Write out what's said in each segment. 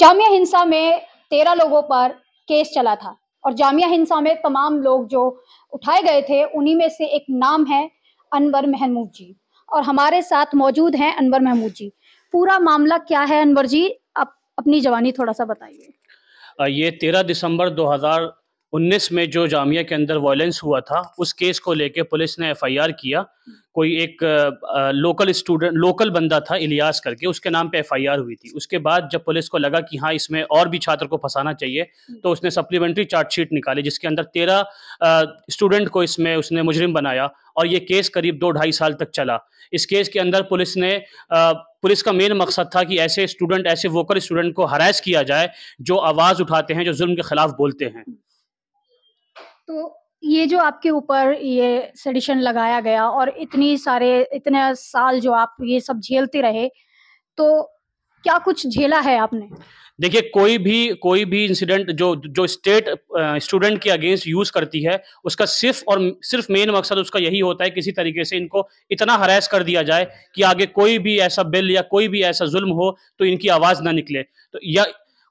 जामिया हिंसा में तेरह लोगों पर केस चला था और जामिया हिंसा में तमाम लोग जो उठाए गए थे उन्हीं में से एक नाम है अनवर महमूद जी और हमारे साथ मौजूद हैं अनवर महमूद जी पूरा मामला क्या है अनवर जी आप अपनी जवानी थोड़ा सा बताइए ये तेरह दिसंबर उन्नीस में जो जामिया के अंदर वायलेंस हुआ था उस केस को लेके पुलिस ने एफआईआर किया कोई एक लोकल स्टूडेंट लोकल बंदा था इलियास करके उसके नाम पे एफआईआर हुई थी उसके बाद जब पुलिस को लगा कि हाँ इसमें और भी छात्र को फंसाना चाहिए तो उसने सप्लीमेंट्री चार्जशीट निकाली जिसके अंदर तेरह स्टूडेंट को इसमें उसने मुजरिम बनाया और ये केस करीब दो ढाई साल तक चला इस केस के अंदर पुलिस ने आ, पुलिस का मेन मकसद था कि ऐसे स्टूडेंट ऐसे वोकल स्टूडेंट को हरास किया जाए जो आवाज़ उठाते हैं जो जुल्म के खिलाफ बोलते हैं तो ये जो आपके ऊपर ये सेडिशन लगाया गया और इतनी सारे इतने साल जो आप ये सब झेलते रहे तो क्या कुछ झेला है आपने देखिए कोई भी कोई भी इंसिडेंट जो जो स्टेट स्टूडेंट के अगेंस्ट यूज करती है उसका सिर्फ और सिर्फ मेन मकसद उसका यही होता है किसी तरीके से इनको इतना हरास कर दिया जाए कि आगे कोई भी ऐसा बिल या कोई भी ऐसा जुल्म हो तो इनकी आवाज ना निकले तो या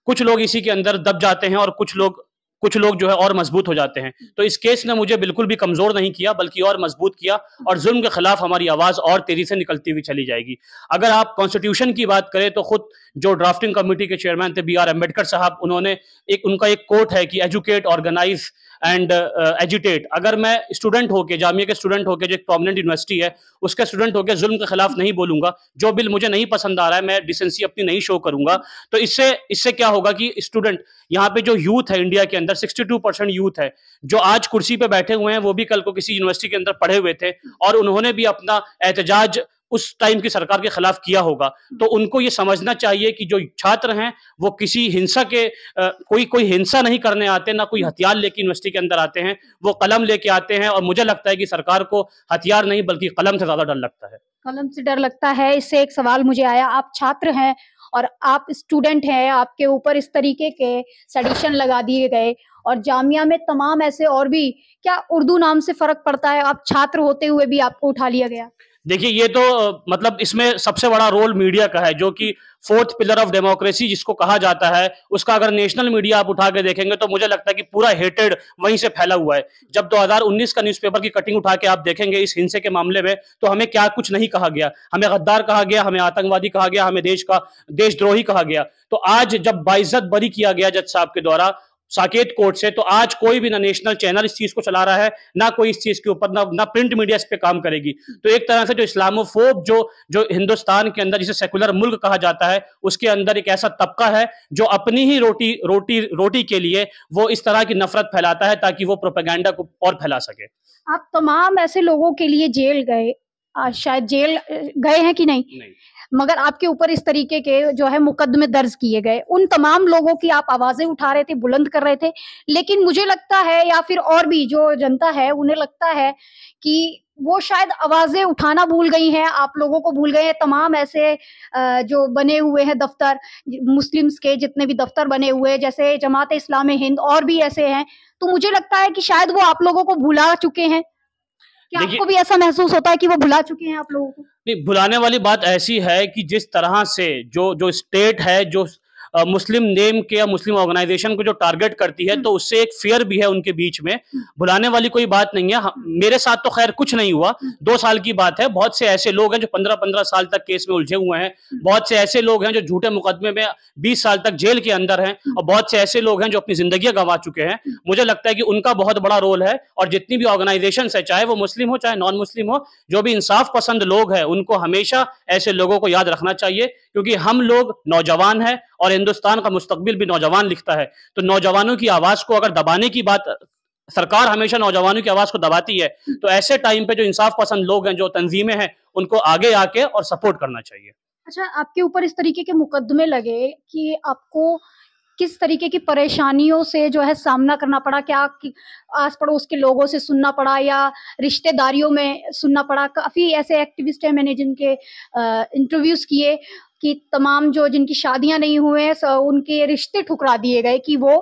कुछ लोग इसी के अंदर दब जाते हैं और कुछ लोग कुछ लोग जो है और मजबूत हो जाते हैं तो इस केस ने मुझे बिल्कुल भी कमज़ोर नहीं किया बल्कि और मजबूत किया और जुल्म के खिलाफ हमारी आवाज़ और तेज़ी से निकलती हुई चली जाएगी अगर आप कॉन्स्टिट्यूशन की बात करें तो खुद जो ड्राफ्टिंग कमेटी के चेयरमैन थे बी आर अम्बेडकर साहब उन्होंने एक उनका एक कोर्ट है कि educate organise and agitate uh, अगर मैं स्टूडेंट होके जामिया के स्टूडेंट होकर जो एक प्रोमिनेंट यूनिवर्सिटी है उसके स्टूडेंट होकर जुल्म के खिलाफ नहीं बोलूंगा जो बिल मुझे नहीं पसंद आ रहा है मैं डिसेंसी अपनी नहीं शो करूंगा तो इससे इससे क्या होगा कि स्टूडेंट यहाँ पे जो यूथ है इंडिया के अंदर सिक्सटी यूथ है जो आज कुर्सी पर बैठे हुए हैं वो भी कल को किसी यूनिवर्सिटी के अंदर पढ़े हुए थे और उन्होंने भी अपना एहतजाज उस टाइम की सरकार के खिलाफ किया होगा तो उनको ये समझना चाहिए कि जो छात्र हैं वो किसी हिंसा के आ, कोई कोई हिंसा नहीं करने आते ना कोई हथियार लेके यूनिवर्सिटी के अंदर आते हैं वो कलम लेके आते हैं और मुझे लगता है कि सरकार को हथियार नहीं बल्कि कलम से ज्यादा डर लगता है कलम से डर लगता है इससे एक सवाल मुझे आया आप छात्र हैं और आप स्टूडेंट हैं आपके ऊपर इस तरीके के सडिशन लगा दिए गए और जामिया में तमाम ऐसे और भी क्या उर्दू नाम से फर्क पड़ता है आप छात्र होते हुए भी आपको उठा लिया गया देखिए ये तो मतलब इसमें सबसे बड़ा रोल मीडिया का है जो कि फोर्थ पिलर ऑफ डेमोक्रेसी जिसको कहा जाता है उसका अगर नेशनल मीडिया आप उठा के देखेंगे तो मुझे लगता है कि पूरा हेटेड वहीं से फैला हुआ है जब 2019 का न्यूज़पेपर की कटिंग उठा के आप देखेंगे इस हिंसे के मामले में तो हमें क्या कुछ नहीं कहा गया हमें गद्दार कहा गया हमें आतंकवादी कहा गया हमें देश का देशद्रोही कहा गया तो आज जब बाइज्जत बरी किया गया जज साहब के द्वारा साकेत कोर्ट से तो आज कोई भी ना नेशनल चैनल इस चीज को चला रहा है ना कोई इस चीज के ऊपर ना ना प्रिंट मीडिया इस पे काम करेगी तो एक तरह से जो इस्लामोफोब जो जो हिंदुस्तान के अंदर जिसे सेकुलर मुल्क कहा जाता है उसके अंदर एक ऐसा तबका है जो अपनी ही रोटी रोटी रोटी के लिए वो इस तरह की नफरत फैलाता है ताकि वो प्रोपेगेंडा को और फैला सके आप तमाम ऐसे लोगों के लिए जेल गए शायद जेल गए हैं कि नहीं, नहीं। मगर आपके ऊपर इस तरीके के जो है मुकदमे दर्ज किए गए उन तमाम लोगों की आप आवाजें उठा रहे थे बुलंद कर रहे थे लेकिन मुझे लगता है या फिर और भी जो जनता है उन्हें लगता है कि वो शायद आवाजें उठाना भूल गई हैं आप लोगों को भूल गए हैं तमाम ऐसे जो बने हुए हैं दफ्तर मुस्लिम्स के जितने भी दफ्तर बने हुए हैं जैसे जमात इस्लाम हिंद और भी ऐसे हैं तो मुझे लगता है कि शायद वो आप लोगों को भुला चुके हैं क्या आपको भी ऐसा महसूस होता है कि वो भुला चुके हैं आप लोगों को नहीं भुलाने वाली बात ऐसी है कि जिस तरह से जो जो स्टेट है जो मुस्लिम नेम के या मुस्लिम ऑर्गेनाइजेशन को जो टारगेट करती है तो उससे एक फेयर भी है उनके बीच में भुलाने वाली कोई बात नहीं है मेरे साथ तो खैर कुछ नहीं हुआ दो साल की बात है बहुत से ऐसे लोग हैं जो पंद्रह पंद्रह साल तक केस में उलझे हुए हैं बहुत से ऐसे लोग हैं जो झूठे मुकदमे में बीस साल तक जेल के अंदर हैं और बहुत से ऐसे लोग हैं जो अपनी जिंदगी गंवा चुके हैं मुझे लगता है कि उनका बहुत बड़ा रोल है और जितनी भी ऑर्गेनाइजेशन है चाहे वो मुस्लिम हो चाहे नॉन मुस्लिम हो जो भी इंसाफ पसंद लोग हैं उनको हमेशा ऐसे लोगों को याद रखना चाहिए क्योंकि हम लोग नौजवान है और हिंदुस्तान का मुस्तबिल भी नौजवान लिखता है तो नौजवानों की आवाज को अगर दबाने की बात सरकार हमेशा नौजवानों की आवाज को दबाती है तो ऐसे टाइम पे जो इंसाफ पसंद लोग हैं जो तंजीमें हैं उनको आगे आके और सपोर्ट करना चाहिए अच्छा आपके ऊपर इस तरीके के मुकदमे लगे कि आपको किस तरीके की परेशानियों से जो है सामना करना पड़ा क्या आस पड़ोस के लोगों से सुनना पड़ा या रिश्तेदारियों में सुनना पड़ा काफ़ी ऐसे एक्टिविस्ट हैं मैंने जिनके इंटरव्यूज किए कि तमाम जो जिनकी शादियां नहीं हुए हैं उनके रिश्ते ठुकरा दिए गए कि वो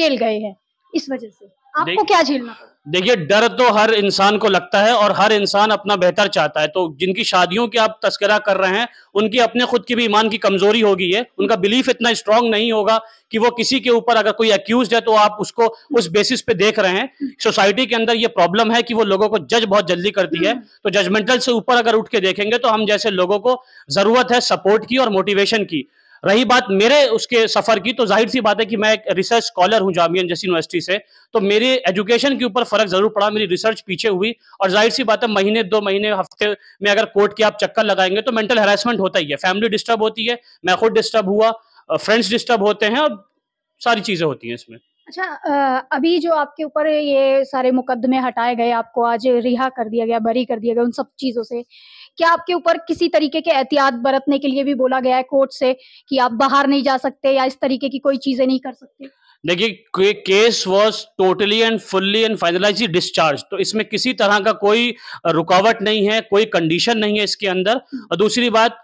जेल गए हैं इस वजह से आपको क्या झेलना देखिए डर तो हर इंसान को लगता है और हर इंसान अपना बेहतर चाहता है तो जिनकी शादियों की आप तस्करा कर रहे हैं उनकी अपने खुद की भी ईमान की कमजोरी होगी है उनका बिलीफ इतना स्ट्रांग नहीं होगा कि वो किसी के ऊपर अगर कोई अक्यूज है तो आप उसको उस बेसिस पे देख रहे हैं सोसाइटी के अंदर ये प्रॉब्लम है कि वो लोगों को जज बहुत जल्दी करती है तो जजमेंटल से ऊपर अगर उठ के देखेंगे तो हम जैसे लोगों को जरूरत है सपोर्ट की और मोटिवेशन की रही बात मेरे उसके सफ़र की तो जाहिर सी बात है कि मैं एक रिसर्च स्कॉलर हूं जामिया जैसी यूनिवर्सिटी से तो मेरे एजुकेशन के ऊपर फ़र्क ज़रूर पड़ा मेरी रिसर्च पीछे हुई और जाहिर सी बात है महीने दो महीने हफ्ते में अगर कोर्ट के आप चक्कर लगाएंगे तो मेंटल हेरासमेंट होता ही है फैमिली डिस्टर्ब होती है मैं खुद डिस्टर्ब हुआ फ्रेंड्स डिस्टर्ब होते हैं और सारी चीज़ें होती हैं इसमें अच्छा अभी जो आपके ऊपर ये सारे मुकदमे हटाए गए आपको आज रिहा कर दिया गया बरी कर दिया गया उन सब चीज़ों से क्या आपके ऊपर किसी तरीके के एहतियात बरतने के लिए भी बोला गया है कोर्ट से कि आप बाहर नहीं जा सकते या इस तरीके की कोई चीजें नहीं कर सकते देखिए case was totally and fully and finalise discharge तो इसमें किसी तरह का कोई रुकावट नहीं है कोई कंडीशन नहीं है इसके अंदर हम्म। और दूसरी बात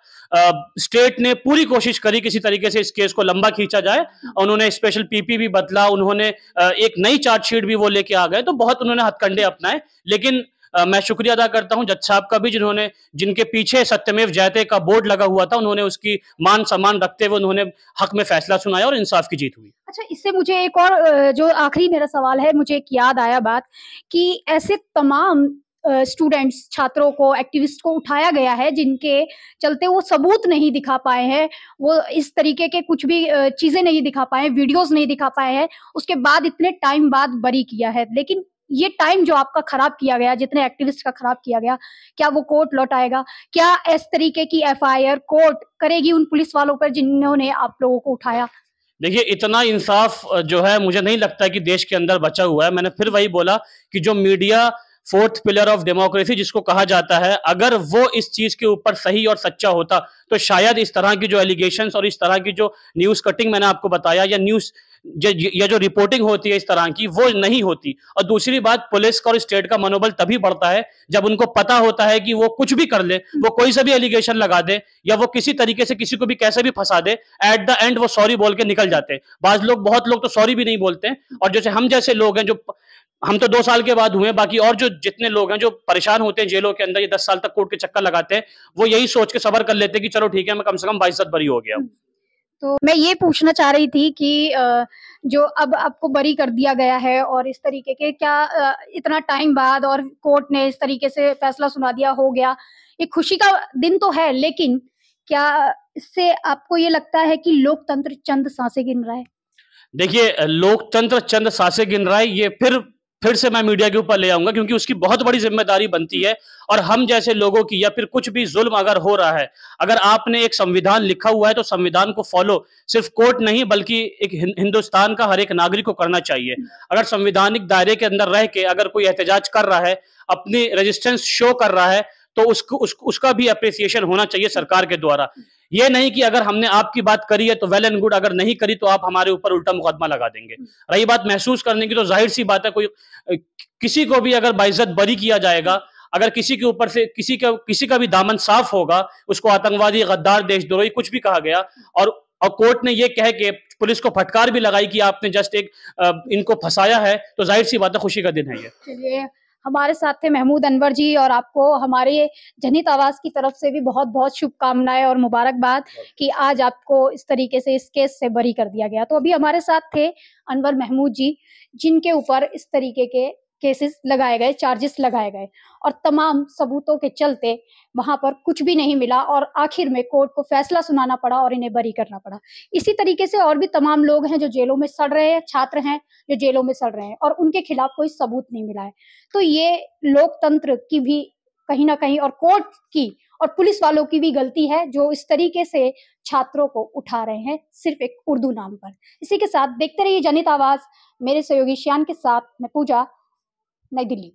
स्टेट ने पूरी कोशिश करी किसी तरीके से इस केस को लंबा खींचा जाए हम्म। और उन्होंने स्पेशल पीपी भी बदला उन्होंने एक नई चार्जशीट भी वो लेके आ गए तो बहुत उन्होंने हथकंडे अपनाए लेकिन मैं शुक्रिया अदा करता हूं जज साहब का भी जिन्होंने जिनके पीछे सत्यमेव जयते का बोर्ड लगा हुआ था उन्होंने उसकी मान सम्मान रखते हुए उन्होंने हक में फैसला सुनाया और इंसाफ की जीत हुई अच्छा इससे मुझे एक और जो आखिरी मेरा सवाल है मुझे एक याद आया बात कि ऐसे तमाम स्टूडेंट्स uh, छात्रों को एक्टिविस्ट को उठाया गया है जिनके चलते वो सबूत नहीं दिखा पाए हैं वो इस तरीके के कुछ भी uh, चीजें नहीं दिखा पाए वीडियोस नहीं दिखा पाए हैं उसके बाद इतने टाइम बाद बरी किया है लेकिन ये टाइम जो आपका खराब किया गया जितने एक्टिविस्ट का खराब किया गया क्या वो कोर्ट लौट आएगा क्या इस तरीके की एफ कोर्ट करेगी उन पुलिस वालों पर जिन्होंने आप लोगों को उठाया देखिए इतना इंसाफ जो है मुझे नहीं लगता कि देश के अंदर बचा हुआ है मैंने फिर वही बोला कि जो media fourth pillar of democracy जिसको कहा जाता है अगर वो इस चीज के ऊपर सही और सच्चा होता तो शायद इस तरह की जो एलिगेशन और इस तरह की जो न्यूज कटिंग मैंने आपको बताया या न्यूज या जो रिपोर्टिंग होती है इस तरह की वो नहीं होती और दूसरी बात पुलिस का और स्टेट का मनोबल तभी बढ़ता है जब उनको पता होता है कि वो कुछ भी कर ले वो हम्म। कोई सा भी एलिगेशन लगा दे या वो किसी तरीके से किसी को भी कैसे भी फंसा दे एट द एंड वो सॉरी बोल के निकल जाते हैं बाज लोग बहुत लोग तो सॉरी भी नहीं बोलते और जैसे हम जैसे लोग हैं जो हम तो दो साल के बाद हुए बाकी और जो जितने लोग हैं जो परेशान होते हैं जेलों के अंदर ये दस साल तक कोर्ट के चक्कर लगाते हैं वो यही सोच के सबर कर लेते हैं कि चलो ठीक है मैं कम से कम बाईस भरी हो गया हम्म। तो मैं ये पूछना चाह रही थी कि जो अब आपको बरी कर दिया गया है और इस तरीके के क्या इतना टाइम बाद और कोर्ट ने इस तरीके से फैसला सुना दिया हो गया ये खुशी का दिन तो है लेकिन क्या इससे आपको ये लगता है कि लोकतंत्र चंद सांसें गिन रहा है देखिए लोकतंत्र चंद सांसें गिन रहा है ये फिर फिर से मैं मीडिया के ऊपर ले आऊंगा क्योंकि उसकी बहुत बड़ी जिम्मेदारी बनती है और हम जैसे लोगों की या फिर कुछ भी जुल्म अगर हो रहा है अगर आपने एक संविधान लिखा हुआ है तो संविधान को फॉलो सिर्फ कोर्ट नहीं बल्कि एक हिंदुस्तान का हर एक नागरिक को करना चाहिए अगर संविधानिक दायरे के अंदर रह के अगर कोई एहतजाज कर रहा है अपनी रजिस्टेंस शो कर रहा है तो उसको उस, उसका भी अप्रिसिएशन होना चाहिए सरकार के द्वारा ये नहीं कि अगर हमने आपकी बात करी है तो वेल एंड गुड अगर नहीं करी तो आप हमारे ऊपर उल्टा मुकदमा लगा देंगे रही बात महसूस करने की तो जाहिर सी बात है कोई किसी को भी अगर बाइज्जत बरी किया जाएगा अगर किसी के ऊपर से किसी का किसी का भी दामन साफ होगा उसको आतंकवादी गद्दार देशद्रोही कुछ भी कहा गया और और कोर्ट ने यह कह के पुलिस को फटकार भी लगाई कि आपने जस्ट एक आ, इनको फंसाया है तो जाहिर सी बात है खुशी का दिन है ये हमारे साथ थे महमूद अनवर जी और आपको हमारे जनित आवास की तरफ से भी बहुत बहुत शुभकामनाएं और मुबारकबाद कि आज आपको इस तरीके से इस केस से बरी कर दिया गया तो अभी हमारे साथ थे अनवर महमूद जी जिनके ऊपर इस तरीके के केसेस लगाए गए चार्जेस लगाए गए और तमाम सबूतों के चलते वहां पर कुछ भी नहीं मिला और आखिर में कोर्ट को फैसला सुनाना पड़ा और इन्हें बरी करना पड़ा इसी तरीके से और भी तमाम लोग हैं जो जेलों में सड़ रहे हैं छात्र हैं जो जेलों में सड़ रहे हैं और उनके खिलाफ कोई सबूत नहीं मिला है तो ये लोकतंत्र की भी कहीं ना कहीं और कोर्ट की और पुलिस वालों की भी गलती है जो इस तरीके से छात्रों को उठा रहे हैं सिर्फ एक उर्दू नाम पर इसी के साथ देखते रहिए जनित आवाज मेरे सहयोगी श्यान के साथ मैं पूजा नई दिल्ली